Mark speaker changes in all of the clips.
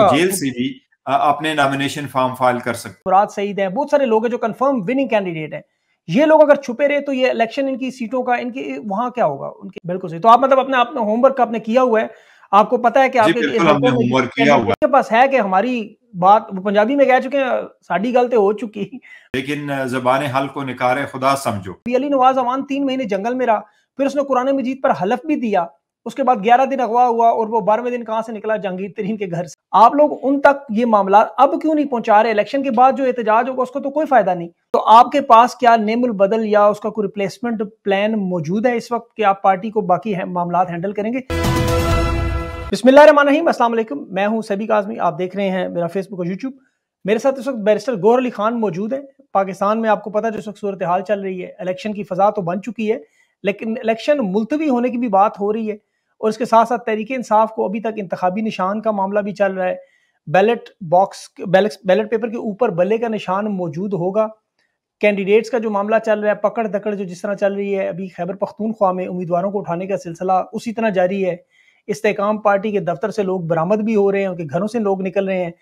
Speaker 1: तो जेल
Speaker 2: से भी अपने नॉमिनेशन फॉर्म फाइल कर सकते
Speaker 1: मुराद सईद है बहुत सारे लोग हैं जो कंफर्म विनिंग कैंडिडेट हैं ये लोग अगर छुपे रहे तो ये इलेक्शन इनकी सीटों का इनकी वहां क्या होगा उनके बिल्कुल सही तो आप मतलब अपने अपने होमवर्क का आपने किया हुआ है आपको पता है कि आपके होमवर्क किया हुआ है पास है कि हमारी बात वो पंजाबी में कह चुके हैं साड़ी गलते हो चुकी
Speaker 2: लेकिन जबान हल को निकारे खुदा समझो
Speaker 1: अली नवाज अवान तीन महीने जंगल में रहा फिर उसने कुरान मजीद पर हलफ भी दिया उसके बाद ग्यारह दिन अगवा हुआ और वो बारहवें दिन कहाँ से निकला जहांगीर तरीन के घर से आप लोग उन तक ये मामला अब क्यों नहीं पहुंचा रहे इलेक्शन के बाद जो एहतजाज होगा उसको तो कोई फायदा नहीं तो आपके पास क्या नेमुल बदल या उसका कोई रिप्लेसमेंट प्लान मौजूद है इस वक्त कि आप पार्टी को बाकी है, मामला हैंडल करेंगे बिस्मिल्लाम असलम मैं हूँ सभी काजमी आप देख रहे हैं मेरा फेसबुक और यूट्यूब मेरे साथ इस वक्त बैरिस्टर गौर अली खान मौजूद है पाकिस्तान में आपको पता है जिस वक्त सूरत हाल चल रही है इलेक्शन की फजा तो बन चुकी है लेकिन इलेक्शन मुलतवी होने की भी बात हो रही है और इसके साथ साथ तहरीक इंसाफ को अभी तक इंतबी निशान का मामला भी चल रहा है ballot box ballot ballot paper के ऊपर बल्ले का निशान मौजूद होगा कैंडिडेट्स का जो मामला चल रहा है पकड़ दकड़ जो जिस तरह चल रही है अभी खैबर पख्तूनख्वा में उम्मीदवारों को उठाने का सिलसिला उसी तरह जारी है इस्तेकाम पार्टी के दफ्तर से लोग बरामद भी हो रहे हैं उनके घरों से लोग निकल रहे हैं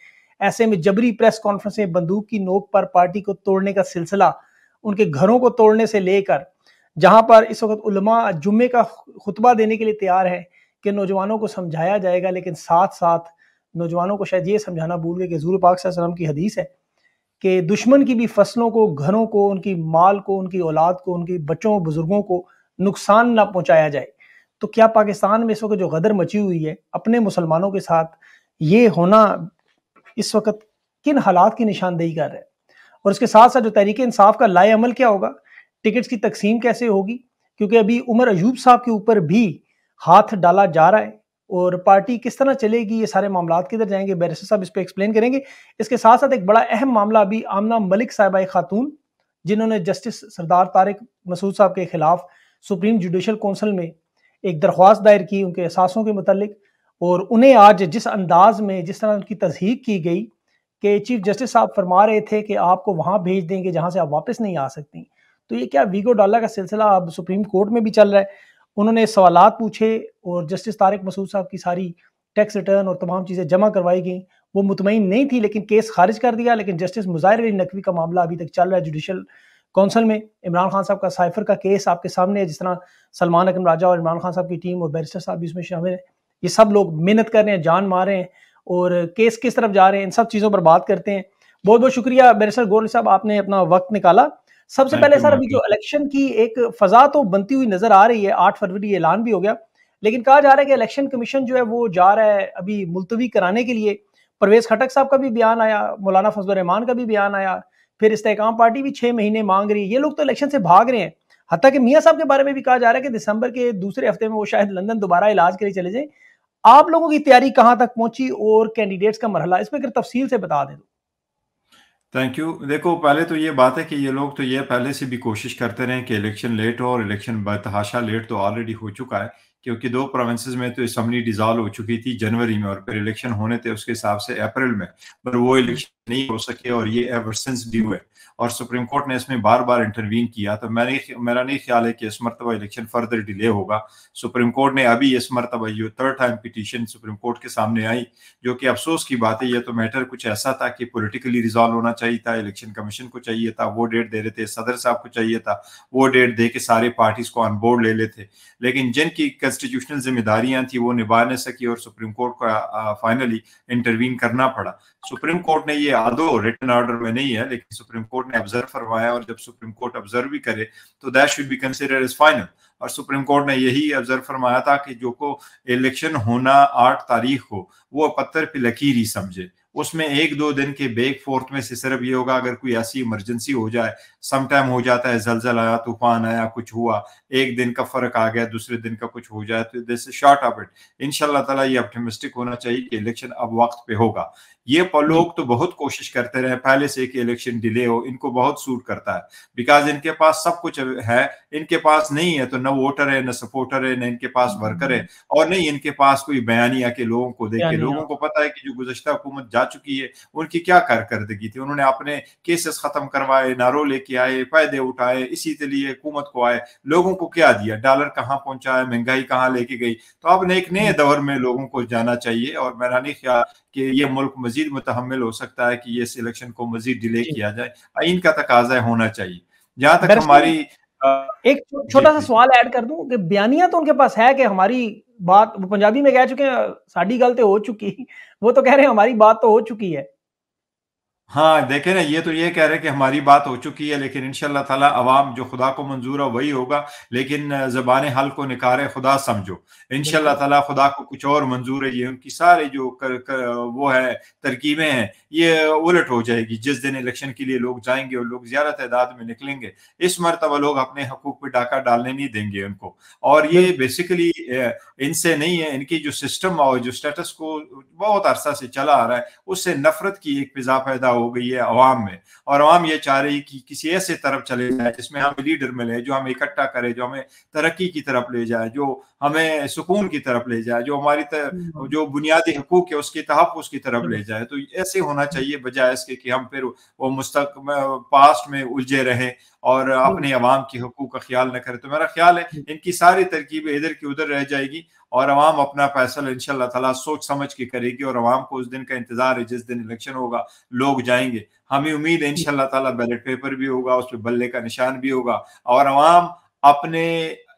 Speaker 1: ऐसे में जबरी प्रेस कॉन्फ्रेंसें बंदूक की नोक पर पार्टी को तोड़ने का सिलसिला उनके घरों को तोड़ने से लेकर जहां पर इस वक्त उलमा जुम्मे का खुतबा देने के लिए तैयार है कि नौजवानों को समझाया जाएगा लेकिन साथ साथ नौजवानों को शायद ये समझाना भूल गए कि जूर पाक की हदीस है कि दुश्मन की भी फसलों को घरों को उनकी माल को उनकी औलाद को उनकी बच्चों बुजुर्गों को नुकसान ना पहुंचाया जाए तो क्या पाकिस्तान में इस वक्त जो गदर मची हुई है अपने मुसलमानों के साथ ये होना इस वक्त किन हालात की निशानदेही कर रहा है और उसके साथ साथ जो तहरीक इंसाफ का लाए अमल क्या होगा टिकट्स की तकसीम कैसे होगी क्योंकि अभी उमर अयूब साहब के ऊपर भी हाथ डाला जा रहा है और पार्टी किस तरह चलेगी ये सारे मामला किधर जाएंगे बैरिस्टर साहब इस पर एक्सप्लेन करेंगे इसके साथ साथ एक बड़ा अहम मामला अभी आमना मलिक साहबाई खातून जिन्होंने जस्टिस सरदार तारिक मसूद साहब के खिलाफ सुप्रीम जुडिशल कौंसिल में एक दरख्वास्त दायर की उनके एहसासों के मतलब और उन्हें आज जिस अंदाज में जिस तरह उनकी तस्हीक की गई कि चीफ जस्टिस साहब फरमा रहे थे कि आपको वहाँ भेज देंगे जहाँ से आप वापस नहीं आ सकती तो ये क्या वीगो डाला का सिलसिला अब सुप्रीम कोर्ट में भी चल रहा है उन्होंने सवाल पूछे और जस्टिस तारिक मसूद साहब की सारी टैक्स रिटर्न और तमाम चीज़ें जमा करवाई गई वो मुतमिन नहीं थी लेकिन केस खारिज कर दिया लेकिन जस्टिस मुजाहिर अली नकवी का मामला अभी तक चल रहा है जुडिशल काउंसिल में इमरान खान साहब का साइफर का केस आपके सामने है जिस तरह सलमान अकम राजा और इमरान खान साहब की टीम और बैरिस्टर साहब भी इसमें शामिल हैं ये सब लोग मेहनत कर रहे हैं जान मार रहे हैं और केस किस तरफ जा रहे हैं इन सब चीज़ों पर बात करते हैं बहुत बहुत शुक्रिया बैरिस्टर गोल साहब आपने अपना वक्त निकाला सबसे पहले सर अभी जो इलेक्शन की एक फजा तो बनती हुई नजर आ रही है आठ फरवरी ऐलान भी हो गया लेकिन कहा जा रहा है कि इलेक्शन कमीशन जो है वो जा रहा है अभी मुलतवी कराने के लिए परवेज खटक साहब का भी बयान आया मौलाना फजल रहमान का भी बयान आया फिर इस्तेकाम पार्टी भी छः महीने मांग रही है ये लोग तो इलेक्शन से भाग रहे हैं हत्या कि मियाँ साहब के बारे में भी कहा जा रहा है कि दिसंबर के दूसरे हफ्ते में वो शायद लंदन दोबारा इलाज के लिए चले जाए आप लोगों की तैयारी कहाँ तक पहुंची और कैंडिडेट्स का मरहला इस पर अगर तफसील से बता दें तो।
Speaker 2: थैंक यू देखो पहले तो ये बात है कि ये लोग तो ये पहले से भी कोशिश करते रहे कि इलेक्शन लेट हो और इलेक्शन बतहाशा लेट तो ऑलरेडी हो चुका है क्योंकि दो प्रोवेंसेज में तो असम्बली डिजॉल्व हो चुकी थी जनवरी में और फिर इलेक्शन होने थे उसके हिसाब से अप्रैल में पर वो इलेक्शन नहीं हो सके और ये एवरसेंस भी हुए और सुप्रीम कोर्ट ने इसमें बार बार इंटरवीन किया तो मैंने मेरा नहीं ख्याल है कि इस मरतबा इलेक्शन फर्दर डिले होगा सुप्रीम कोर्ट ने अभी इस मरतबा ये third time petition Supreme Court के सामने आई जो कि अफसोस की बात है ये तो मैटर कुछ ऐसा था कि पोलिटिकली रिजॉल्व होना चाहिए था इलेक्शन कमीशन को चाहिए था वो डेट दे रहे थे सदर साहब को चाहिए था वो डेट दे के सारे पार्टीज को ऑनबोर्ड ले लेते लेकिन जिनकी कंस्टिट्यूशनल जिम्मेदारियां थी वो निभा नहीं सकी और सुप्रीम कोर्ट का फाइनली इंटरवीन करना पड़ा सुप्रीम कोर्ट ने ये आदो रिटर्न ऑर्डर में नहीं है लेकिन सुप्रीम कोर्ट ने ऑब्जर्व फरमाया और जब सुप्रीम कोर्ट ऑब्जर्व भी करे तो that should be consider is final और सुप्रीम कोर्ट ने यही ऑब्जर्व फरमाया था कि जो को इलेक्शन होना आठ तारीख को वो पत्थर पे लकीर ही समझे उसमें एक दो दिन के बेक फोर्थ में से सिर्फ ये होगा अगर कोई ऐसी इमरजेंसी हो जाए समटाइम हो जाता है जलजल आया तूफान आया कुछ हुआ एक दिन का फर्क आ गया दूसरे दिन का कुछ हो जाए तो दिस शॉर्ट ऑफ इट इनशाला तला ऑप्टिमिस्टिक होना चाहिए कि इलेक्शन अब वक्त पे होगा ये लोग तो बहुत कोशिश करते रहे पहले से कि इलेक्शन डिले हो इनको बहुत सूट करता है बिकॉज इनके पास सब कुछ है इनके पास नहीं है तो न वोटर है न सपोर्टर है न इनके पास वर्कर हम्म। है और नहीं इनके पास कोई बयानिया के लोगों को देखे लोगों को पता है कि जो गुजशत हुकूमत जा जा चुकी है उनकी क्या कारकर्दगी थी उन्होंने अपने केसेस खत्म करवाए नारो लेके आए फायदे उठाए इसी के लिए हुकूमत को आए लोगों को क्या दिया डॉलर कहाँ पहुंचाया महंगाई कहाँ लेके गई तो अब एक नए हम्म। दौर में लोगों को जाना चाहिए और मेरा नहीं ख्याल कि ये मुल्क मजीद मुतहमल हो सकता है कि ये इलेक्शन को मजीद डिले किया जाए आइन का तकाजा होना चाहिए जहां तक हमारी
Speaker 1: एक छोटा सा सवाल ऐड कर दूं कि बयानियां तो उनके पास है कि हमारी बात वो पंजाबी में कह चुके हैं साड़ी गल तो हो चुकी वो तो कह रहे हैं हमारी बात तो हो चुकी है
Speaker 2: हाँ, देखे ना ये तो ये कह रहे हैं कि हमारी बात हो चुकी है लेकिन इनशाला तला आवाम जो खुदा को मंजूर है वही होगा लेकिन ज़बान हल को निकारे खुदा समझो। इनशाला तला खुदा को कुछ और मंजूर है ये उनकी सारे जो कर, कर वो है तरकीबें हैं ये उलट हो जाएगी। जिस दिन इलेक्शन के लिए लोग जाएंगे और लोग ज़्यादा तादाद में निकलेंगे इस मरतबा लोग अपने हकूक़ पर डाका डालने नहीं देंगे उनको। और ये बेसिकली इनसे नहीं है इनकी जो सिस्टम और जो स्टेटस को बहुत अरसा से चला आ रहा है उससे नफ़रत की एक फ़िज़ा पैदा हो गई है अवाम में और अवाम ये चाह रही कि किसी ऐसे तरफ चले जाए जिसमें हम लीडर मिले जो हमें इकट्ठा करे जो हमें तरक्की की तरफ ले जाए जो हमें सुकून की तरफ ले जाए जो हमारी तर, हम्म। जो बुनियादी हकूक है उसके तहफ़ उसकी तरफ ले हम्म। जाए तो ऐसे होना चाहिए बजाय इसके कि हम फिर वो मुस्तक पास्ट में उलझे रहें और हम्म। अपने अवाम के हकूक का ख्याल न करें तो मेरा ख्याल है इनकी सारी तरकीब इधर की उधर रह जाएगी और अवाम अपना फैसला इन शाह सोच समझ के करेगी और अवाम को उस दिन का इंतजार है जिस दिन इलेक्शन होगा लोग जाएंगे हमें उम्मीद है इन ताला बैलेट पेपर भी होगा उस पर बल्ले का निशान भी होगा और अवाम अपने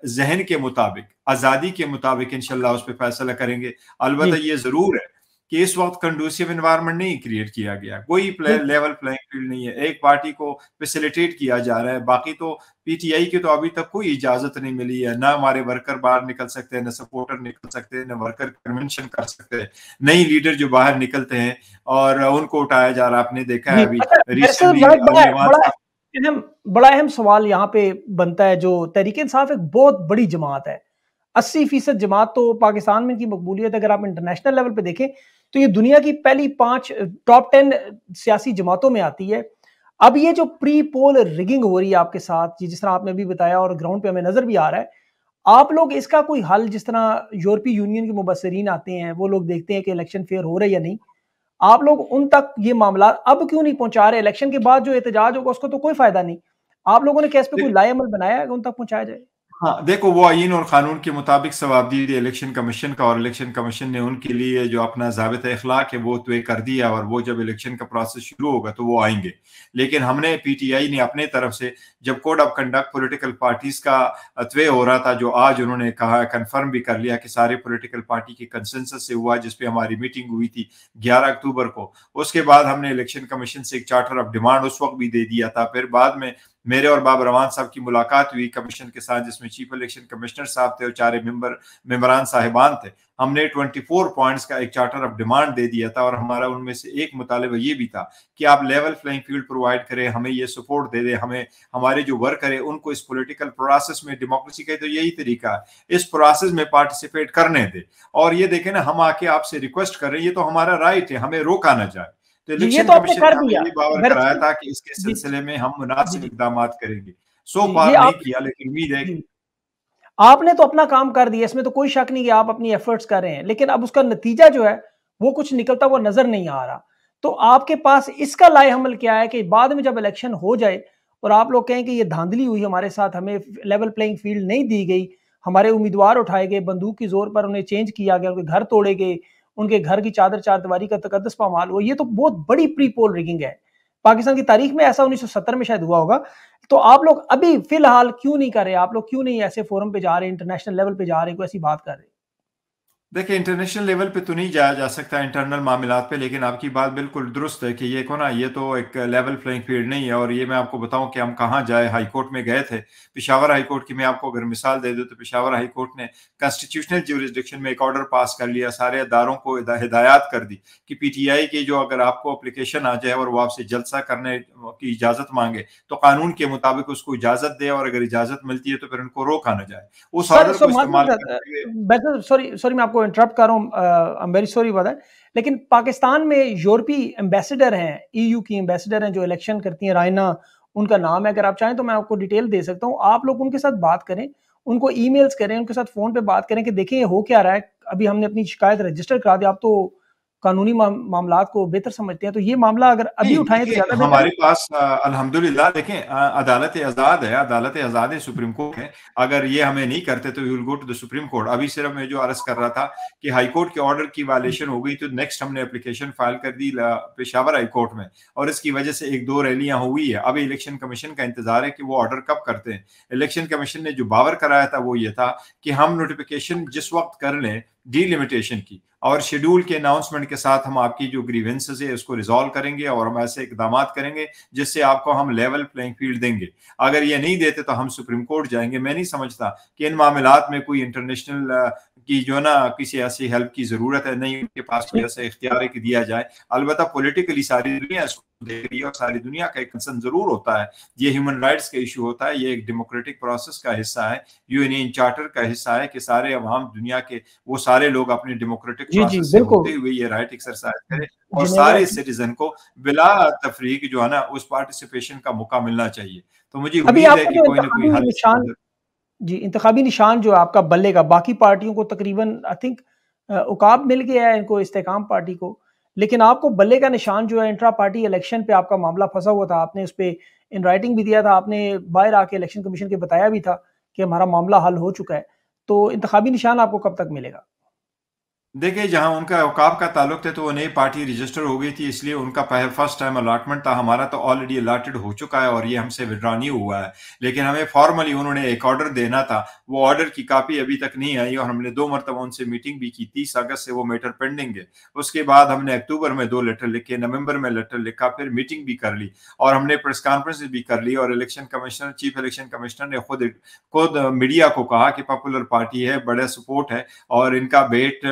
Speaker 2: जहन के मुताबिक आज़ादी के मुताबिक इनशाला उस पर फैसला करेंगे अलबत् ये ज़रूर है कि इस वक्त कंडूसिव इन्वायरमेंट नहीं क्रिएट किया गया कोई प्ले, लेवल प्लेइंग फील्ड नहीं है एक पार्टी को फेसिलिटेट किया जा रहा है बाकी तो पीटीआई की तो अभी तक कोई इजाजत नहीं मिली है ना हमारे वर्कर बाहर निकल सकते हैं ना सपोर्टर निकल सकते हैं ना वर्कर कन्वेंशन कर सकते हैं नई लीडर जो बाहर निकलते हैं और उनको उठाया जा रहा है आपने देखा है अभी रिसेंटली
Speaker 1: अहम बड़ा अहम सवाल यहाँ पे बनता है जो तहरीक इंसाफ एक बहुत बड़ी जमात है अस्सी फीसद जमात तो पाकिस्तान में इनकी मकबूलियत अगर आप इंटरनेशनल लेवल पे देखें तो ये दुनिया की पहली पांच टॉप टेन सियासी जमातों में आती है अब ये जो प्री पोल रिगिंग हो रही है आपके साथ ये जिस तरह आपने अभी बताया और ग्राउंड पे हमें नजर भी आ रहा है आप लोग इसका कोई हल जिस तरह यूरोपीय यूनियन के मुबसरीन आते हैं वो लोग देखते हैं कि इलेक्शन फेयर हो रहा है या नहीं आप लोग उन तक ये मामला अब क्यों नहीं पहुंचा रहे इलेक्शन के बाद जो एहतजाज होगा उसको तो कोई फायदा नहीं आप लोगों ने कैसे कोई लाए अमल बनाया है उन तक पहुंचाया जाए
Speaker 2: हाँ देखो वो आइन और कानून के मुताबिक थी इलेक्शन कमीशन का और इलेक्शन कमीशन ने उनके लिए जो अपना जबत अखलाक है वो तय तो कर दिया और वो जब इलेक्शन का प्रोसेस शुरू होगा तो वो आएंगे लेकिन हमने पी टी आई ने अपने तरफ से जब code of conduct political parties का तय हो रहा था जो आज उन्होंने कहा कन्फर्म भी कर लिया कि सारे पोलिटिकल पार्टी के कंसेंसस से हुआ जिसपे हमारी मीटिंग हुई थी ग्यारह अक्टूबर को उसके बाद हमने इलेक्शन कमीशन से एक चार्टर ऑफ डिमांड उस वक्त भी दे दिया था फिर बाद में मेरे और बाबा रवान साहब की मुलाकात हुई कमीशन के साथ जिसमें चीफ इलेक्शन कमिश्नर साहब थे और चार मेंबर मेम्बरान साहिबान थे हमने 24 पॉइंट्स का एक चार्टर ऑफ डिमांड दे दिया था और हमारा उनमें से एक मुतालबा ये भी था कि आप लेवल फ्लाइंग फील्ड प्रोवाइड करें हमें ये सपोर्ट दे दें हमें हमारे जो वर्कर है उनको इस पॉलिटिकल प्रोसेस में डेमोक्रेसी का तो यही तरीका है इस प्रोसेस में पार्टिसिपेट करने दें और ये देखें ना हम आके आपसे रिक्वेस्ट कर रहे हैं ये तो हमारा राइट है हमें रोका ना जाए तो इलेक्शन तो कमीशन ने कराया था कि इसके सिलसिले में हम मुनासिब इकदाम करेंगे सो बार नहीं किया लेकिन उम्मीद है
Speaker 1: आपने तो अपना काम कर दिया इसमें तो कोई शक नहीं कि आप अपनी एफर्ट्स कर रहे हैं लेकिन अब उसका नतीजा जो है वो कुछ निकलता हुआ नजर नहीं आ रहा तो आपके पास इसका लाए हमल क्या है कि बाद में जब इलेक्शन हो जाए और आप लोग कहें कि ये धांधली हुई हमारे साथ हमें लेवल प्लेइंग फील्ड नहीं दी गई हमारे उम्मीदवार उठाए गए बंदूक की जोर पर उन्हें चेंज किया गया उनके घर तोड़े गए उनके घर की चादर चार दीवारी का तकदस पामाल हुआ ये तो बहुत बड़ी प्री पोल रिगिंग है पाकिस्तान की तारीख में ऐसा 1970 में शायद हुआ होगा तो आप लोग अभी फिलहाल क्यों नहीं कर रहे आप लोग क्यों नहीं ऐसे फोरम पे जा रहे इंटरनेशनल लेवल पे जा रहे कोई ऐसी बात कर रहे
Speaker 2: देखिए इंटरनेशनल लेवल पे तो नहीं जाया जा सकता इंटरनल मामला पे लेकिन आपकी बात बिल्कुल दुरुस्त है कि ये को ना ये तो एक लेवल प्लेइंग फील्ड नहीं है और ये मैं आपको बताऊं कि हम कहाँ जाए हाई कोर्ट में गए थे पिशावर हाई कोर्ट की मैं आपको अगर मिसाल दे दूँ तो पिशावर हाई कोर्ट ने कॉन्स्टिट्यूशनल ज्यूरिस्डिक्शन में एक ऑर्डर पास कर लिया सारे अदारों को हिदायत कर दी कि पीटीआई की जो अगर आपको अप्लीकेशन आ जाए और वो आपसे जलसा करने की इजाज़त मांगे तो कानून के मुताबिक उसको इजाज़त दे और अगर इजाज़त मिलती है तो फिर उनको रोका ना जाए उस ऑर्डर को
Speaker 1: इस्तेमाल सॉरी सॉरी मैं आपको आपको इंटरप्ट कर रहा हूँ आई एम वेरी सॉरी बात लेकिन पाकिस्तान में यूरोपीय एम्बेसडर हैं ईयू e की एम्बेसडर हैं जो इलेक्शन करती हैं रायना उनका नाम है अगर आप चाहें तो मैं आपको डिटेल दे सकता हूँ आप लोग उनके साथ बात करें उनको ई करें उनके साथ फ़ोन पर बात करें कि देखिए हो क्या रहा है अभी हमने अपनी शिकायत रजिस्टर करा दी आप तो कानूनी मामला को बेहतर समझते हैं तो ये मामला अगर अभी उठाए तो ज्यादा हमारे
Speaker 2: पास अलहमदुल्ला देखें अदालत आज़ाद है अदालत आज़ाद है सुप्रीम कोर्ट है अगर ये हमें नहीं करते तो will go to the Supreme Court अभी सिर्फ मैं जो अर्ज कर रहा था कि हाई कोर्ट के ऑर्डर की वायलेशन हो गई तो नेक्स्ट हमने अप्लीकेशन फाइल कर दी पेशावर हाई कोर्ट में और इसकी वजह से एक दो रैलियां हुई है अभी इलेक्शन कमीशन का इंतजार है कि वो ऑर्डर कब करते हैं इलेक्शन कमीशन ने जो बावर कराया था वो ये था कि हम नोटिफिकेशन जिस वक्त कर लें डीलिमिटेशन की और शेड्यूल के अनाउंसमेंट के साथ हम आपकी जो ग्रीवेंसेज है उसको रिजॉल्व करेंगे और हम ऐसे इकदाम करेंगे जिससे आपको हम लेवल प्लेइंग फील्ड देंगे अगर ये नहीं देते तो हम सुप्रीम कोर्ट जाएंगे मैं नहीं समझता कि इन मामला में कोई इंटरनेशनल की जो ना किसी ऐसी हेल्प की जरूरत है नहीं उनके पास कोई ऐसा इख्तियार है कि दिया जाए अलबत्त पोलिटिकली सारी दुनिया देख रही है और सारी दुनिया का एक कंसर्न जरूर होता है ये ह्यूमन राइट्स का इशू होता है ये एक डेमोक्रेटिक प्रोसेस का हिस्सा है यूएनएन चार्टर का हिस्सा है कि सारे अवाम दुनिया के वो सारे लोग अपने डेमोक्रेटिक जी जी बिल्कुल हुए ये राइट एक्सरसाइज और सारे सिटीजन को बिला तफरीक जो है ना उस पार्टिसिपेशन का मौका मिलना चाहिए तो मुझे उम्मीद है कि कोई ना कोई
Speaker 1: जी इंतबी निशान जो आपका बल्ले का बाकी पार्टियों को तकरीबन आई थिंक उकाब मिल गया है इनको इस्तेकाम पार्टी को लेकिन आपको बल्ले का निशान जो है इंट्रा पार्टी इलेक्शन पे आपका मामला फंसा हुआ था आपने उस पर इन राइटिंग भी दिया था आपने बाहर आके इलेक्शन कमीशन के बताया भी था कि हमारा मामला हल हो चुका है तो इंतबी निशान आपको कब तक मिलेगा
Speaker 2: देखिए जहां उनका औकाब का ताल्लुक था तो वो नई पार्टी रजिस्टर हो गई थी इसलिए उनका पहले फर्स्ट टाइम अलाटमेंट था हमारा तो ऑलरेडी अलाटेड हो चुका है और ये हमसे विड्रा नहीं हुआ है लेकिन हमें फॉर्मली उन्होंने एक ऑर्डर देना था वो ऑर्डर की कापी अभी तक नहीं आई और हमने दो मरतबा उनसे मीटिंग भी की तीस अगस्त से वो मैटर पेंडिंग है उसके बाद हमने अक्टूबर में दो लेटर लिखे नवम्बर में लेटर लिखा फिर मीटिंग भी कर ली और हमने प्रेस कॉन्फ्रेंस भी कर ली और election commissioner chief election commissioner ने खुद खुद मीडिया को कहा कि पॉपुलर पार्टी है बड़ा सपोर्ट है और इनका बेट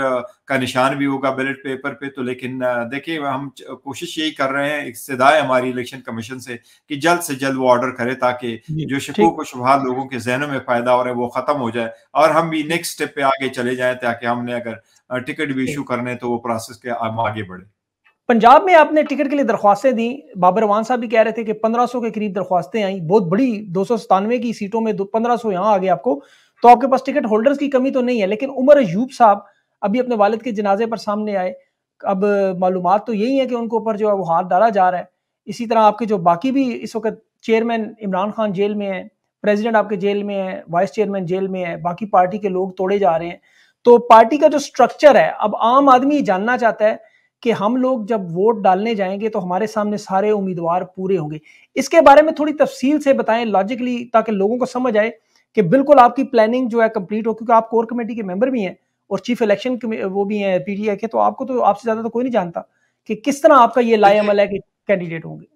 Speaker 2: का निशान भी होगा बैलेट पेपर पे तो लेकिन देखिए हम कोशिश यही कर रहे हैं एक इब्तदाय हमारी इलेक्शन कमीशन से कि जल्द से जल्द वो ऑर्डर करे ताकि जो शिको को शुभार लोगों के जहनों में फायदा हो रहा है वो खत्म हो जाए और हम भी नेक्स्ट स्टेप पे आगे चले जाए ताकि हमने अगर टिकट भी इशू करने तो वो प्रोसेस के हम आगे बढ़े
Speaker 1: पंजाब में आपने टिकट के लिए दरख्वास्तें दी बाबर वान साहब भी कह रहे थे कि 1500 के करीब दरख्वास्तें आई बहुत बड़ी दो की सीटों में पंद्रह सौ यहाँ आ गए आपको तो आपके पास टिकट होल्डर्स की कमी तो नहीं है लेकिन उमर अयूब साहब अभी अपने वालिद के जनाजे पर सामने आए अब मालूम तो यही है कि उनके ऊपर जो है वो हाथ डाला जा रहा है इसी तरह आपके जो बाकी भी इस वक्त चेयरमैन इमरान खान जेल में है प्रेसिडेंट आपके जेल में है वाइस चेयरमैन जेल में है बाकी पार्टी के लोग तोड़े जा रहे हैं तो पार्टी का जो स्ट्रक्चर है अब आम आदमी जानना चाहता है कि हम लोग जब वोट डालने जाएंगे तो हमारे सामने सारे उम्मीदवार पूरे होंगे इसके बारे में थोड़ी तफसील से बताएं लॉजिकली ताकि लोगों को समझ आए कि बिल्कुल आपकी प्लानिंग जो है कंप्लीट हो क्योंकि आप कोर कमेटी के मेंबर भी हैं और चीफ इलेक्शन वो भी हैं पीटीआई के तो आपको तो आपसे ज्यादा तो कोई नहीं जानता कि किस तरह आपका ये लाए अमल है कि कैंडिडेट होंगे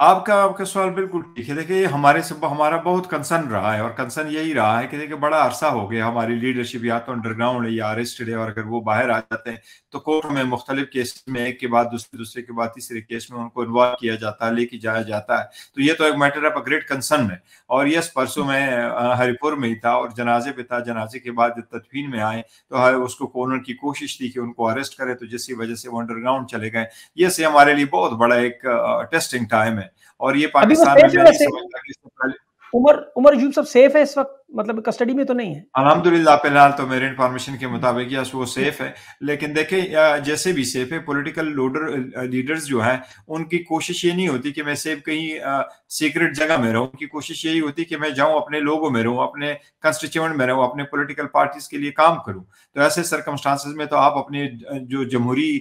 Speaker 2: आपका आपका सवाल बिल्कुल ठीक है देखिए हमारे से हमारा बहुत कंसर्न रहा है और कंसर्न यही रहा है कि देखिए बड़ा अरसा हो गया हमारी लीडरशिप या तो अंडरग्राउंड है या अरेस्टेड है और अगर वो बाहर आ जाते हैं तो कोर्ट में मुख्तलिफ केस में एक के बाद दूसरे दूसरे के बाद तीसरे केस में उनको इन्वॉल्व किया जाता है लेके जाया जाता है तो ये तो एक मैटर ऑफ ग्रेट कंसर्न है और यस परसों में हरिपुर में ही था और जनाजे पे था जनाजे के बाद जब तदफीन में आए तो उसको कोर्नर की कोशिश थी कि उनको अरेस्ट करे तो जिसकी वजह से वो अंडरग्राउंड चले गए ये से हमारे लिए बहुत बड़ा एक टेस्टिंग टाइम है और ये पाकिस्तान
Speaker 1: में उमर उमर यूसुफ सेफ है इस वक्त मतलब कस्टडी में तो नहीं है
Speaker 2: अलहमदुल्ला फिलहाल तो मेरे इंफॉर्मेशन के मुताबिक यस वो सेफ है लेकिन देखे जैसे भी सेफ है पॉलिटिकल लोडर लीडर्स जो हैं उनकी कोशिश ये नहीं होती कि मैं सेफ कहीं सीक्रेट जगह में रहूं उनकी कोशिश यही होती कि मैं जाऊं अपने लोगों में रहूं अपने कंस्टिट्यूंट में रहूं अपने पोलिटिकल पार्टीज के लिए काम करूँ तो ऐसे सरकमस्टांसिस में तो आप अपने जो जमहूरी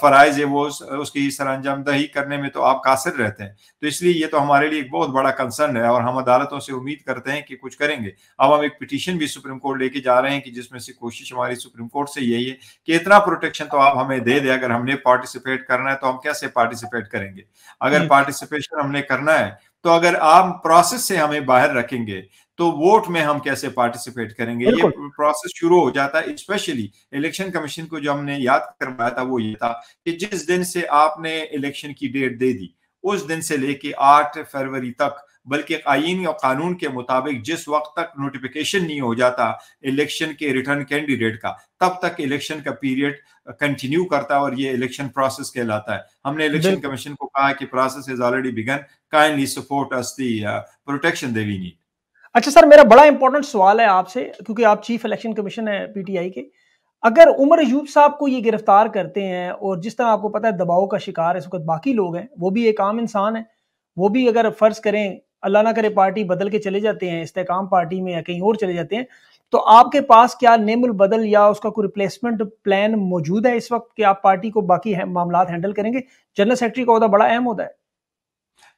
Speaker 2: फ़राइज है वो उसकी सरंजाम दही करने में तो आप कासिर रहते हैं तो इसलिए ये तो हमारे लिए एक बहुत बड़ा कंसर्न है और हम अदालतों से उम्मीद करते हैं कि कुछ करेंगे अब हम एक पिटिशन भी सुप्रीम कोर्ट लेके जा रहे हैं कि जिसमें से कोशिश हमारी सुप्रीम कोर्ट से यही है कि इतना प्रोटेक्शन तो आप हमें दे दें अगर हमने पार्टिसिपेट करना है तो हम कैसे पार्टिसिपेट करेंगे अगर पार्टिसिपेशन हम्म। हमने करना है तो अगर आप प्रोसेस से हमें बाहर रखेंगे तो वोट में हम कैसे पार्टिसिपेट करेंगे ये प्रोसेस शुरू हो जाता है स्पेशली इलेक्शन कमीशन को जो हमने याद करवाया था वो ये था कि जिस दिन से आपने इलेक्शन की डेट दे दी उस दिन से लेके 8 फरवरी तक बल्कि आइन और कानून के मुताबिक जिस वक्त तक नोटिफिकेशन नहीं हो जाता इलेक्शन के रिटर्न कैंडिडेट का तब तक इलेक्शन का पीरियड कंटिन्यू करता है और ये इलेक्शन प्रोसेस कहलाता है हमने इलेक्शन कमीशन को कहा कि process is already begun kindly support us the protection they we need
Speaker 1: अच्छा सर मेरा बड़ा इंपॉर्टेंट सवाल है आपसे क्योंकि आप चीफ इलेक्शन कमीशन है पीटीआई के अगर उमर अयूब साहब को ये गिरफ्तार करते हैं और जिस तरह आपको पता है दबाव का शिकार इस वक्त बाकी लोग हैं वो भी एक आम इंसान है वो भी अगर फर्ज करें अल्लाह ना करे पार्टी बदल के चले जाते हैं इस्तेकाम पार्टी में या कहीं और चले जाते हैं तो आपके पास क्या नेमुल बदल या उसका कोई रिप्लेसमेंट प्लान मौजूद है इस वक्त कि आप पार्टी को बाकी है, मामला हैंडल करेंगे जनरल सेक्रेटरी का बड़ा अहम होता है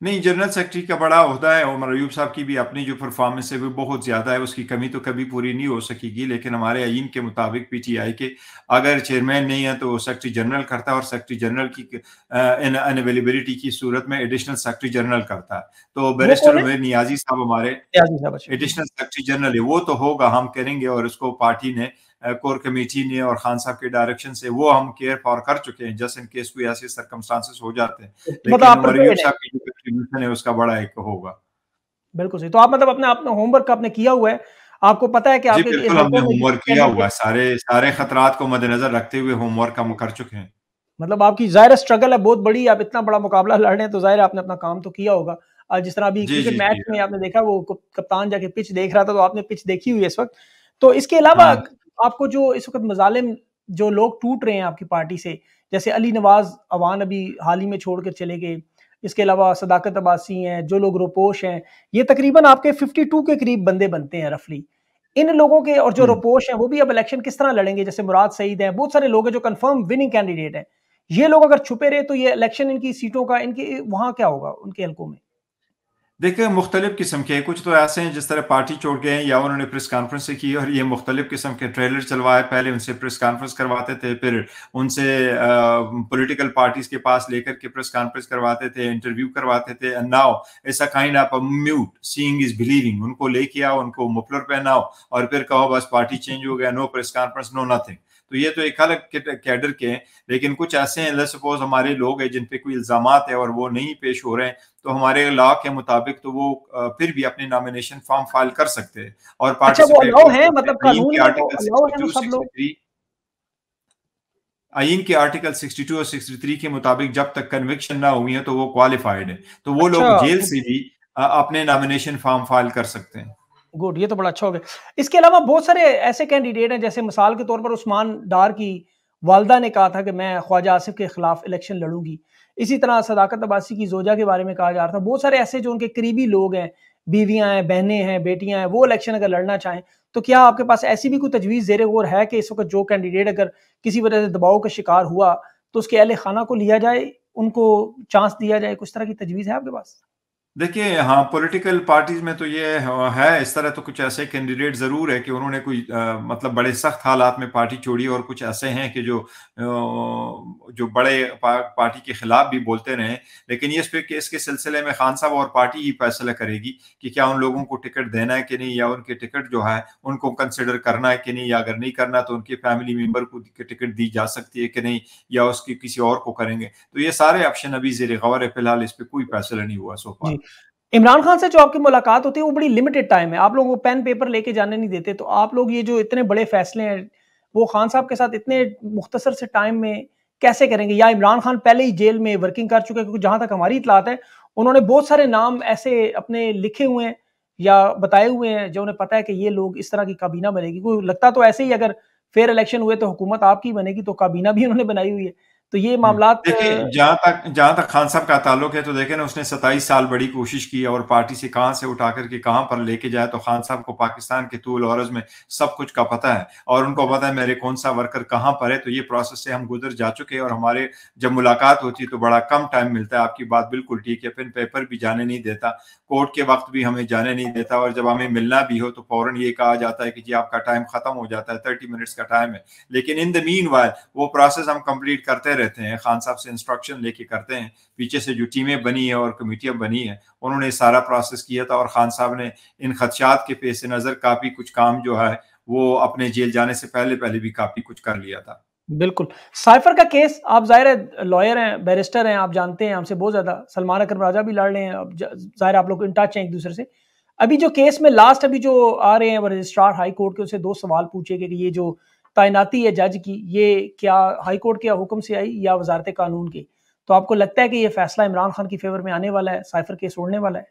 Speaker 2: नहीं जनरल सेक्रेटरी का बड़ा अहदा है उमर अयूब साहब की भी अपनी जो परफॉर्मेंस है वो बहुत ज़्यादा है उसकी कमी तो कभी पूरी नहीं हो सकेगी लेकिन हमारे आइन के मुताबिक पी टी आई के अगर चेयरमैन नहीं है तो सेक्रेटरी जनरल करता है और सेक्रेटरी जनरल की अनअवेलेबिलिटी की सूरत में एडिशनल सेक्रेटरी जनरल करता है तो बैरिस्टर नियाजी साहब हमारे एडिशनल सेक्रेटरी जनरल है वो तो होगा हम करेंगे और उसको पार्टी ने कोर कमेटी ने और खान साहब के डायरेक्शन से वो हम केयर फॉर कर चुके हैं जस्ट इन केस कोई ऐसे सरकमस्टांसेस
Speaker 1: हो जाते हैं मतलब
Speaker 2: लेकिन उसका बड़ा एक होगा
Speaker 1: बिल्कुल सही तो आप मतलब अपने अपना होमवर्क आपने किया हुआ है आपको पता है कि आपके बिल्कुल हमने होमवर्क
Speaker 2: किया हुआ है सारे सारे खतरात को मद्देनजर रखते हुए होमवर्क हम कर चुके हैं
Speaker 1: मतलब आपकी जाहिर स्ट्रगल है बहुत बड़ी आप इतना बड़ा मुकाबला लड़ रहे हैं तो जाहिर आपने अपना काम तो किया होगा और जिस तरह अभी क्रिकेट मैच में आपने देखा वो कप्तान जाके पिच देख रहा था तो आपने पिच देखी हुई है इस वक्त तो इसके अलावा हाँ। आपको जो इस वक्त मजालिम जो लोग टूट रहे हैं आपकी पार्टी से जैसे अली नवाज अवान अभी हाल ही में छोड़ कर चले गए इसके अलावा सदाकत अबासी हैं जो लोग रोपोश हैं ये तकरीबन आपके 52 के करीब बंदे बनते हैं रफली इन लोगों के और जो हम्म। रोपोश हैं वो भी अब इलेक्शन किस तरह लड़ेंगे जैसे मुराद सईद हैं बहुत सारे लोग हैं जो कन्फर्म विनिंग कैंडिडेट हैं ये लोग अगर छुपे रहे तो ये इलेक्शन इनकी सीटों का इनके वहाँ क्या होगा उनके हलकों में
Speaker 2: देखिए मुख्तलिफ किस्म के कुछ तो ऐसे हैं जिस तरह पार्टी छोड़ गए हैं या उन्होंने प्रेस कॉन्फ्रेंस से की और ये मुख्तलिफ किस्म के ट्रेलर चलवाए पहले उनसे प्रेस कॉन्फ्रेंस करवाते थे फिर उनसे पॉलिटिकल पार्टीज के पास लेकर के प्रेस कॉन्फ्रेंस करवाते थे इंटरव्यू करवाते थे नाव ऐसा kind of mute seeing is believing उनको लेके आओ उनको मुफलर पहनाओ और फिर कहो बस पार्टी चेंज हो गया no press conference no nothing तो ये तो एक अलग कैडर के हैं लेकिन कुछ ऐसे हैं सपोज हमारे लोग हैं जिन पे कोई इल्ज़ाम है और वो नहीं पेश हो रहे हैं तो हमारे लॉ के मुताबिक तो वो फिर भी अपने नॉमिनेशन फॉर्म फाइल कर सकते हैं और पार्टिसिपेट अच्छा, है मतलब आइन के आर्टिकल 62 और 63 के मुताबिक जब तक कन्विक्शन ना हुई है तो वो क्वालिफाइड है तो वो अच्छा। लोग जेल से भी अपने नॉमिनेशन फॉर्म फाइल कर सकते हैं
Speaker 1: गुड ये तो बड़ा अच्छा हो गया इसके अलावा बहुत सारे ऐसे कैंडिडेट हैं जैसे मिसाल के तौर पर उस्मान डार की वालदा ने कहा था कि मैं ख्वाजा आसिफ के खिलाफ इलेक्शन लड़ूंगी इसी तरह सदाकत अब्बासी की जोजा के बारे में कहा जा रहा था बहुत सारे ऐसे जो उनके करीबी लोग हैं बीवियां हैं बहनें हैं बेटियां हैं वो इलेक्शन अगर लड़ना चाहें तो क्या आपके पास ऐसी भी कोई तजवीज़ जेर गौर है कि इस वक्त जो कैंडिडेट अगर किसी वजह से दबाव का शिकार हुआ तो उसके अहल खाना को लिया जाए उनको चांस दिया जाए कुछ तरह की तजवीज़ है आपके पास
Speaker 2: देखिए हाँ, पॉलिटिकल पार्टीज़ में तो ये है, इस तरह तो कुछ ऐसे कैंडिडेट ज़रूर है कि उन्होंने कोई मतलब बड़े सख्त हालात में पार्टी छोड़ी और कुछ ऐसे हैं कि जो जो बड़े पार्टी के खिलाफ भी बोलते रहे लेकिन ये इस पे इसके सिलसिले में खान साहब और पार्टी ही फ़ैसला करेगी कि क्या उन लोगों को टिकट देना है कि नहीं या उनके टिकट जो है, उनको कंसिडर करना है कि नहीं या अगर नहीं करना तो उनके फैमिली मेम्बर को टिकट दी जा सकती है कि नहीं या उसकी किसी और को करेंगे। तो ये सारे ऑप्शन अभी जेर गौर है, फ़िलहाल इस पर कोई फ़ैसला नहीं हुआ सोफा
Speaker 1: इमरान खान से जो आपकी मुलाकात होती है वो बड़ी लिमिटेड टाइम है आप लोगों को पेन पेपर लेके जाने नहीं देते तो आप लोग ये जो इतने बड़े फैसले हैं वो खान साहब के साथ इतने मुख्तसर से टाइम में कैसे करेंगे या इमरान खान पहले ही जेल में वर्किंग कर चुके हैं क्योंकि जहां तक हमारी इतलात है उन्होंने बहुत सारे नाम ऐसे अपने लिखे हुए हैं या बताए हुए हैं जो उन्हें पता है कि ये लोग इस तरह की काबीना बनेगी क्योंकि लगता तो ऐसे ही अगर फेयर इलेक्शन हुए तो हुकूमत आपकी बनेगी तो काबीना भी उन्होंने बनाई हुई है तो ये मामला देखिए जहां
Speaker 2: तक जहां तक खान साहब का ताल्लुक है तो देखे ना उसने सताईस साल बड़ी कोशिश की और पार्टी से कहाँ से उठा करके कहां पर लेके जाए तो खान साहब को पाकिस्तान के तूल औरज में सब कुछ का पता है और उनको पता है मेरे कौन सा वर्कर कहाँ पर है तो ये प्रोसेस से हम गुजर जा चुके हैं और हमारे जब मुलाकात होती है तो बड़ा कम टाइम मिलता है आपकी बात बिल्कुल ठीक है फिर पेपर भी जाने नहीं देता कोर्ट के वक्त भी हमें जाने नहीं देता और जब हमें मिलना भी हो तो फौरन ये कहा जाता है कि जी आपका टाइम खत्म हो जाता है थर्टी मिनट्स का टाइम है लेकिन इन द मीन वो प्रोसेस हम कंप्लीट करते रहते हैं खान साहब से इंस्ट्रक्शन लेके करते हैं पीछे से जो टीमें बनी है और कमेटियां बनी है उन्होंने सारा प्रोसेस किया था और खान साहब ने इन खदशात के पेश नज़र काफ़ी कुछ काम जो है वो अपने जेल जाने से पहले पहले भी काफ़ी कुछ कर लिया था
Speaker 1: बिल्कुल साइफर का केस आप जाहिर है लॉयर हैं बैरिस्टर हैं आप जानते हैं हमसे बहुत ज़्यादा सलमान अकरम राजा भी लड़ रहे हैं जाहिर आप लोग इन टच हैं एक दूसरे से अभी जो केस में लास्ट अभी जो आ रहे हैं रजिस्ट्रार हाई कोर्ट के उसे दो सवाल पूछे गए कि ये जो तैनाती है जज की ये क्या हाई कोर्ट के हुक्म से आई या वजारत कानून की तो आपको लगता है कि ये फैसला इमरान खान की फेवर में आने वाला है साइफर केस उड़ने वाला है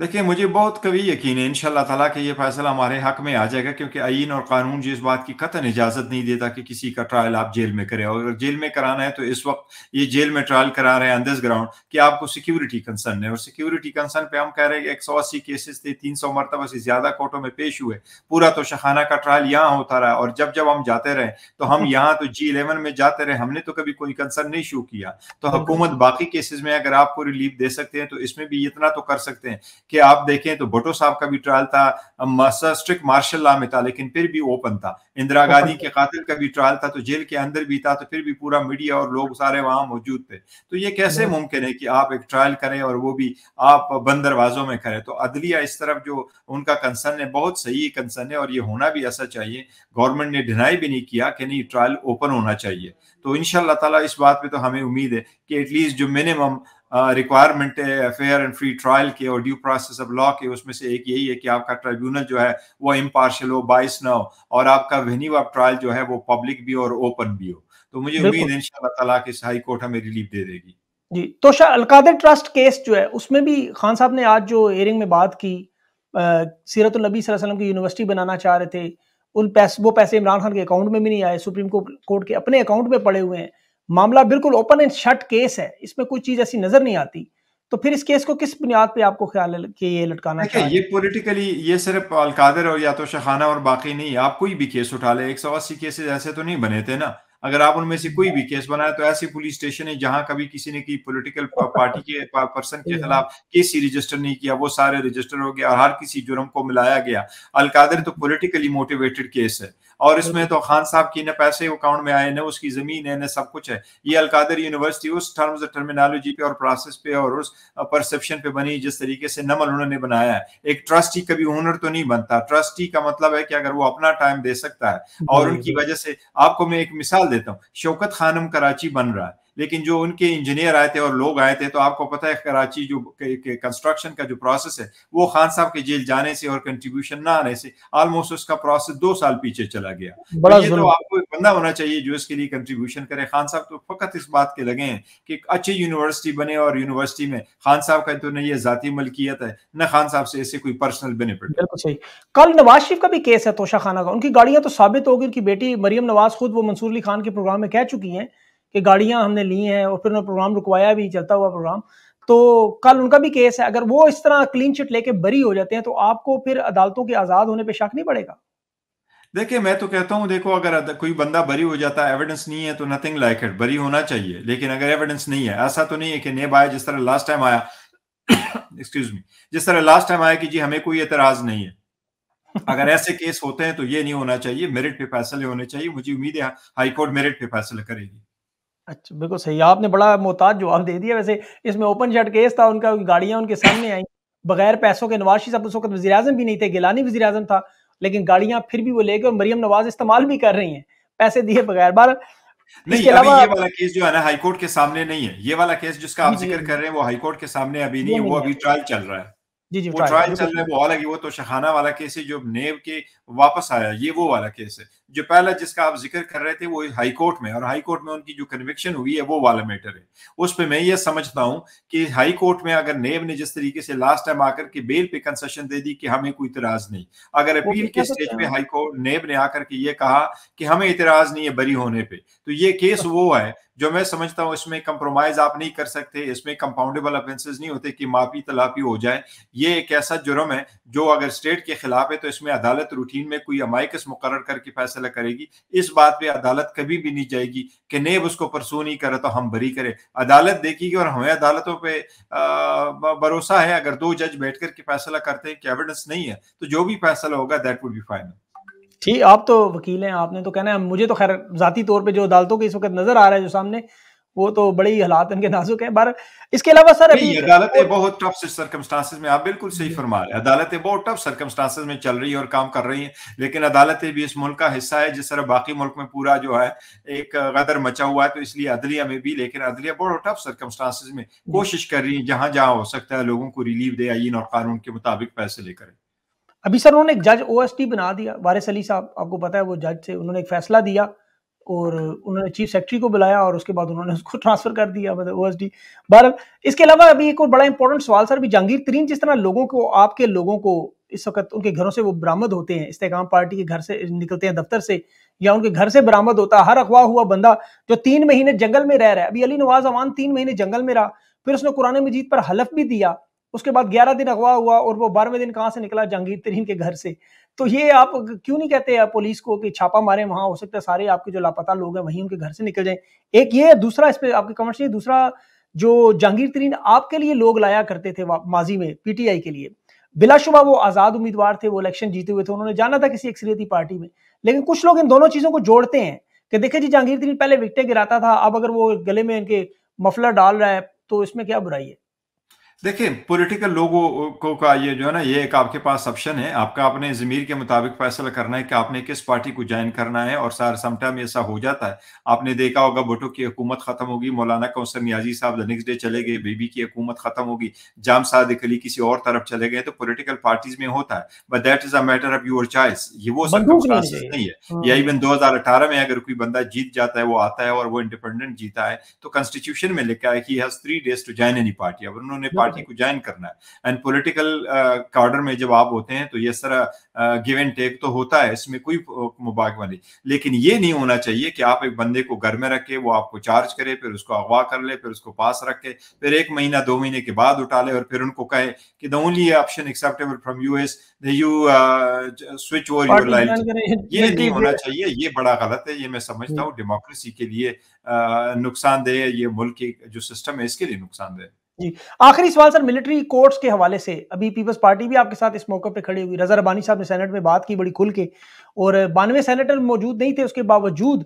Speaker 2: देखिए मुझे बहुत कभी यकीन है इन तला कि ये फैसला हमारे हक में आ जाएगा क्योंकि आइन और कानून जी इस बात की कतन इजाज़त नहीं देता कि किसी का ट्रायल आप जेल में करें और अगर जेल में कराना है तो इस वक्त ये जेल में ट्रायल करा रहे हैं अंदर ग्राउंड कि आपको सिक्योरिटी कंसर्न है और सिक्योरिटी कंसर्न पे हम कह रहे हैं एक सौ अस्सी केसेस थे तीन सौ मरतबा से ज़्यादा कोर्टों में पेश हुए पूरा तो शखाना का ट्रायल यहाँ होता रहा और जब जब हम जाते रहे तो हम हम्म। यहाँ तो जी इलेवन में जाते रहे हमने तो कभी कोई कंसर्न नहीं शो किया तो हुकूमत बाकी केसेज में अगर आपको रिलीफ दे सकते हैं तो इसमें भी इतना तो कर सकते हैं कि आप देखें तो भुटो साहब का भी ट्रायल था स्ट्रिक्ट मार्शल लॉ में था लेकिन फिर भी ओपन था इंदिरा गांधी के कातिल का भी ट्रायल था तो जेल के अंदर भी था तो फिर भी पूरा मीडिया और लोग सारे वहां मौजूद थे तो ये कैसे हाँ। मुमकिन है कि आप एक ट्रायल करें और वो भी आप बंद दरवाजों में करें तो अदलिया इस तरफ जो उनका कंसर्न है बहुत सही कंसर्न है और ये होना भी ऐसा चाहिए गवर्नमेंट ने डिनाई भी नहीं किया कि नहीं ट्रायल ओपन होना चाहिए तो इन ताला इस बात पे तो हमें उम्मीद है कि एटलीस्ट जो मिनिमम रिक्वायरमेंट है फेयर एंड फ्री ट्रायल के और ड्यू प्रोसेस ऑफ लॉ के उसमें से एक यही है कि आपका ट्राइब्यूनल जो है वो इम्पार्शल हो बाइस ना हो और आपका वेन्यू ऑफ ट्रायल जो है वो पब्लिक भी और ओपन भी हो तो मुझे उम्मीद है इंशाल्लाह ताला कि हाई कोर्ट हमें रिलीफ दे देगी
Speaker 1: जी तो शाह अलकादर ट्रस्ट केस जो है उसमें भी खान साहब ने आज जो एयरिंग में बात की सीरतुलनबी वसल्लम की यूनिवर्सिटी बनाना चाह रहे थे उन पैसे वो पैसे इमरान खान के अकाउंट में भी नहीं आए सुप्रीम कोर्ट के अपने अकाउंट में पड़े हुए हैं मामला बिल्कुल ओपन एंड शट केस है इसमें कोई चीज ऐसी नजर नहीं आती तो फिर इस केस को किस बुनियाद पे आपको ख्याल है कि ये लटकाना है
Speaker 2: ये पॉलिटिकली ये सिर्फ अलकादर और या तो शखाना और बाकी नहीं आप कोई भी केस उठा ले एक सौ अस्सी केसेज ऐसे तो नहीं बने थे ना अगर आप उनमें से कोई भी केस बनाए तो ऐसी पुलिस स्टेशन है जहां कभी किसी ने की पॉलिटिकल पार्टी के पर्सन के हम्म। खिलाफ केस ही रजिस्टर नहीं किया वो सारे रजिस्टर हो गया और हर किसी जुर्म को मिलाया गया अलकादर तो पॉलिटिकली मोटिवेटेड केस है और इसमें तो खान साहब की न पैसे अकाउंट में आए न उसकी जमीन है न सब कुछ है ये अलकादर यूनिवर्सिटी उस टर्म्स टर्मिनोलॉजी पे और प्रोसेस पे और उस परसेप्शन पे बनी जिस तरीके से नमल उन्होंने बनाया है एक ट्रस्टी कभी ओनर तो नहीं बनता ट्रस्टी का मतलब है कि अगर वो अपना टाइम दे सकता है और उनकी वजह से आपको मैं एक मिसाल देता हूँ शौकत खानम कराची बन रहा है लेकिन जो उनके इंजीनियर आए थे और लोग आए थे तो आपको पता है कराची जो कंस्ट्रक्शन का जो प्रोसेस है वो खान साहब के जेल जाने से और कंट्रीब्यूशन ना आने से ऑलमोस्ट उसका प्रोसेस दो साल पीछे चला गया तो ये तो आपको एक बंदा होना चाहिए जो इसके लिए कंट्रीब्यूशन करे खान साहब तो फकत इस बात के लगे हैं कि अच्छी यूनिवर्सिटी बने और यूनिवर्सिटी में खान साहब का तो नहीं है जाती मलकियत है न खान साहब से ऐसे कोई पर्सनल बेनिफिट
Speaker 1: सही कल नवाज शरीफ का भी केस है तोशा खाना का उनकी गाड़ियां तो साबित होगी उनकी बेटी मरियम नवाज खुद वो मंसूर अली खान के प्रोग्राम में कह चुकी हैं कि गाड़ियां हमने ली हैं और फिर उन्होंने प्रोग्राम रुकवाया भी चलता हुआ प्रोग्राम तो कल उनका भी केस है अगर वो इस तरह क्लीन चिट लेके बरी हो जाते हैं तो आपको फिर अदालतों के आजाद होने पर शक नहीं पड़ेगा
Speaker 2: देखिए मैं तो कहता हूं देखो अगर कोई बंदा बरी हो जाता है एविडेंस नहीं है तो नथिंग लाइक इट बरी होना चाहिए लेकिन अगर एविडेंस नहीं है ऐसा तो नहीं है कि नेब आया जिस तरह लास्ट टाइम आया एक्सक्यूज मी जिस तरह लास्ट टाइम आया कि जी हमें कोई एतराज नहीं है अगर ऐसे केस होते हैं तो ये नहीं होना चाहिए मेरिट पे फैसले होने चाहिए मुझे उम्मीद है हाईकोर्ट मेरिट पे फैसले करेगी
Speaker 1: अच्छा बिल्कुल सही आपने बड़ा मोहताज जवाब दे दिया वैसे इसमें ओपन शर्ट केस था उनका गाड़ियां उनके सामने आई बगैर पैसों के नवाशी साहब उस वक्त वजी भी नहीं थे गिलानी वजी था लेकिन गाड़ियां फिर भी वो ले गए और मरियम नवाज इस्तेमाल भी कर रही हैं पैसे दिए बगैर बार नहीं अभी ये वाला
Speaker 2: केस जो है ना हाईकोर्ट के सामने नहीं है ये वाला केस जिसका आप जिक्र कर रहे हैं वो हाईकोर्ट के सामने अभी नहीं वो अभी ट्रायल चल रहा है
Speaker 1: जी जी वो ट्रायल चल रहा है
Speaker 2: वो अलग वो तो शखाना वाला केस है जो नेव के वापस आया ये वो वाला केस है जो पहला जिसका आप जिक्र कर रहे थे वो हाई कोर्ट में और हाई कोर्ट में उनकी जो कन्विक्शन हुई है वो वाला मैटर है उस पर मैं ये समझता हूँ कि हाई कोर्ट में अगर नेव ने जिस तरीके से लास्ट टाइम आकर के बेल पे कंसेशन दे दी कि हमें कोई इतराज नहीं अगर अपील के स्टेज पे हाई कोर्ट ने आकर के ये कहा कि हमें इतराज नहीं है बरी होने पर तो ये केस अच्छा। वो है जो मैं समझता हूँ इसमें कंप्रोमाइज आप नहीं कर सकते इसमें कंपाउंडेबल अफेंसेस नहीं होते कि माफी तलाफी हो जाए ये एक ऐसा जुर्म है जो अगर स्टेट के खिलाफ है तो इसमें अदालत रूटीन में कोई अमाइकस मुकर करके फैसला करेगी इस बात पर अदालत कभी भी नहीं जाएगी कि नेब उसको परसू नहीं करे तो हम बरी करें अदालत देखेगी और हमें अदालतों पर भरोसा है अगर दो जज बैठ करके फैसला करते हैं कि एविडेंस नहीं है तो जो भी फैसला होगा दैट वुड बी फाइनल
Speaker 1: ठीक आप तो वकील हैं आपने तो कहना है मुझे तो खैर जाती तौर पे जो अदालतों के इस वक्त नजर आ रहा है जो सामने वो तो बड़ी हालात इनके नाजुक हैं बार इसके अलावा सर अभी अदालतें
Speaker 2: बहुत टफ सर्कमस्टांसिस में आप बिल्कुल सही फरमा रहे हैं अदालतें बहुत टफ सर्कमस्टांसिस में चल रही है और काम कर रही हैं लेकिन अदालतें भी इस मुल्क का हिस्सा है जिस तरह बाकी मुल्क में पूरा जो है एक गदर मचा हुआ है तो इसलिए अदलिया में भी लेकिन अदलिया बहुत टफ सर्कमस्टांसिस में कोशिश कर रही है जहां जहां हो सकता है लोगों को रिलीफ दे आइए और कानून के मुताबिक पैसे
Speaker 1: करें अभी सर उन्होंने एक जज टी बना दिया वारिस अली साहब आपको पता है वो जज थे उन्होंने एक फैसला दिया और उन्होंने चीफ सेक्रेटरी को बुलाया और उसके बाद उन्होंने उसको ट्रांसफर कर दिया मतलब ओ एस डी बहरहाल इसके अलावा अभी एक और बड़ा इंपॉर्टेंट सवाल सर अभी जहांगीर तरीन जिस तरह लोगों को आपके लोगों को इस वक्त उनके घरों से वो बरामद होते हैं इस्तेकाम पार्टी के घर से निकलते हैं दफ्तर से या उनके घर से बरामद होता है हर अखवा हुआ बंदा जो तीन महीने जंगल में रह रहा है अभी अली नवाज अवान तीन महीने जंगल में रहा फिर उसने कुरान मजीद पर हलफ भी दिया उसके बाद ग्यारह दिन अगवा हुआ और वो बारहवें दिन कहाँ से निकला जहांगीर तरीन के घर से तो ये आप क्यों नहीं कहते पुलिस को कि छापा मारे वहां हो सकता है सारे आपके जो लापता लोग हैं वहीं उनके घर से निकल जाए एक ये दूसरा इस पर आपके कमेंट से दूसरा जो जहांगीर तरीन आपके लिए लोग लाया करते थे माजी में पीटीआई के लिए बिलाशुबा वो आजाद उम्मीदवार थे वो इलेक्शन जीते हुए थे उन्होंने जाना था किसी अक्सरियती पार्टी में लेकिन कुछ लोग इन दोनों चीजों को जोड़ते हैं कि देखे जी जहांगीर तरीन पहले विकटें गिराता था अब अगर वो गले में इनके मफलर डाल रहा है तो इसमें क्या बुराई है
Speaker 2: देखिए पॉलिटिकल लोगों को का ये जो है ना ये एक आपके पास ऑप्शन है आपका अपने ज़मीर के मुताबिक फैसला करना है कि आपने किस पार्टी को ज्वाइन करना है और सर समटाइम ऐसा हो जाता है आपने देखा होगा भुटो की हुकूमत ख़त्म होगी मौलाना कौसर नियाजी साहब द नेक्स्ट डे चले गए बीबी की हुकूमत ख़त्म होगी जाम साद अली किसी और तरफ चले गए तो पोलिटिकल पार्टीज में होता है but that is a matter of your choice ये वो नहीं है हाँ। या इवन दो में अगर कोई बंदा जीत जाता है वो आता है और वो इंडिपेंडेंट जीता है तो कॉन्स्टिट्यूशन में लिखा है कि has three days to join any party अब उन्होंने पार्टी को ज्वाइन करना है एंड पोलिटिकल कार्डर में जब आप होते हैं तो ये तरह गिव एंड टेक तो होता है इसमें कोई uh, मुबागवा नहीं लेकिन ये नहीं होना चाहिए कि आप एक बंदे को घर में रखे वो आपको चार्ज करे फिर उसको अगवा कर ले फिर उसको पास रखे फिर एक महीना दो महीने के बाद उठा ले और फिर उनको कहे कि the only option acceptable from us you switch over your life ये नहीं होना चाहिए ये बड़ा गलत है ये मैं समझता हूँ डेमोक्रेसी हम्म। के लिए uh, नुकसानदेह है ये मुल्क की जो सिस्टम है इसके लिए नुकसानदेह है
Speaker 1: जी आखिरी सवाल सर मिलिट्री कोर्ट्स के हवाले से अभी पीपल्स पार्टी भी आपके साथ इस मौके पे खड़ी हुई रजा रबानी साहब ने सेनेट में बात की बड़ी खुल के और बानवे सेनेटर मौजूद नहीं थे उसके बावजूद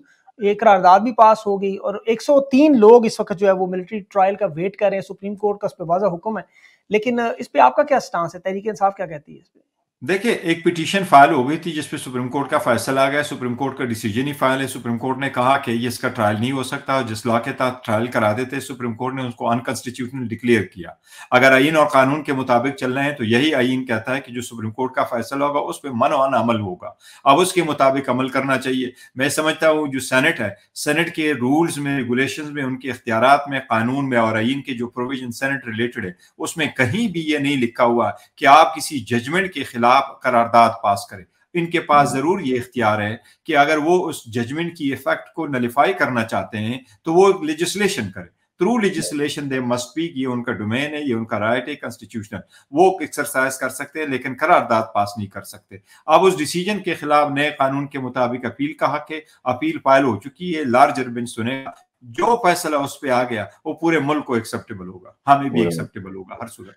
Speaker 1: एक करारदाद भी पास हो गई और 103 लोग इस वक्त जो है वो मिलिट्री ट्रायल का वेट कर रहे हैं सुप्रीम कोर्ट का उस पर वाजा हुक्म है लेकिन इस पर आपका क्या स्टांस है तहरीक इंसाफ क्या कहती है इस पर
Speaker 2: देखिए एक पिटीशन फाइल हो गई थी जिसपे सुप्रीम कोर्ट का फैसला आ गया सुप्रीम कोर्ट का डिसीजन ही फाइल है सुप्रीम कोर्ट ने कहा कि ये इसका ट्रायल नहीं हो सकता और जिस लॉ के तहत ट्रायल करा देते सुप्रीम कोर्ट ने उसको अनकॉन्स्टिट्यूशनल डिक्लेयर किया अगर आईन और कानून के मुताबिक चलना है तो यही आईन कहता है कि जो सुप्रीम कोर्ट का फैसला होगा उस पर मनवान अमल होगा अब उसके मुताबिक अमल करना चाहिए मैं समझता हूँ जो सेनेट है सेनेट के रूल्स में रेगुलेशन में उनके अख्तियार में कानून में और आईन के जो प्रोविजन सेनेट रिलेटेड है उसमें कहीं भी ये नहीं लिखा हुआ कि आप किसी जजमेंट के खिलाफ खिलाफ करारदाद पास करें इनके पास हम्म। ज़रूर ये इख्तियार है कि अगर वो उस जजमेंट की इफेक्ट को नलिफाई करना चाहते हैं तो वो लेजिस्लेशन करें through legislation they must be ये उनका डोमेन है ये उनका राइट है कॉन्स्टिट्यूशनल वो एक्सरसाइज कर सकते हैं लेकिन करारदाद पास नहीं कर सकते अब उस डिसीजन के खिलाफ नए कानून के मुताबिक अपील का हक है अपील फाइल हो चुकी है लार्जर बेंच सुनेगा जो फैसला उस पर आ गया वो पूरे मुल्क को एक्सेप्टेबल होगा हमें भी एक्सेप्टेबल होगा हर सूरत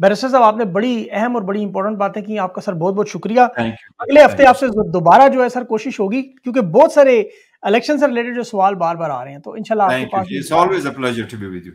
Speaker 1: बैरिस्टर साहब आपने बड़ी अहम और बड़ी इंपॉर्टेंट बातें की आपका सर बहुत बहुत शुक्रिया अगले हफ्ते आपसे दोबारा जो है सर कोशिश होगी क्योंकि बहुत सारे इलेक्शन से रिलेटेड जो सवाल बार बार आ रहे हैं तो इनशाला आपके
Speaker 2: पास